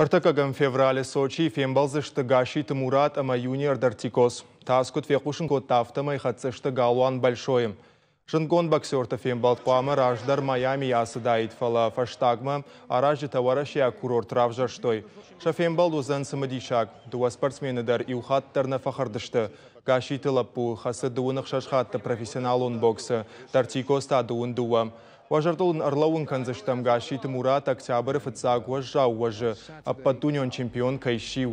Артакагам феврале Сочи фембалзы штыгаши Тимурат Амаюни Ардартикос. Таскут фекушын кот тафтамай хатсы штыгалуан Шынгон боксерты фенбалт памыр аждар Майами асыда фала фаштагма, аражы таварашия курорт Ша фенбалт узан сымадишак, дуа спортсменыдар иухаттарна фахардышты. Гаши тылаппу, хасы дуынық шашхатты профессионалын боксы, тартикоста дуын дуам. Важартолын ырлауын канзыштам гашиты Мурат Октябрь фыцаг вожжау вожы, аппатунен чемпион кайши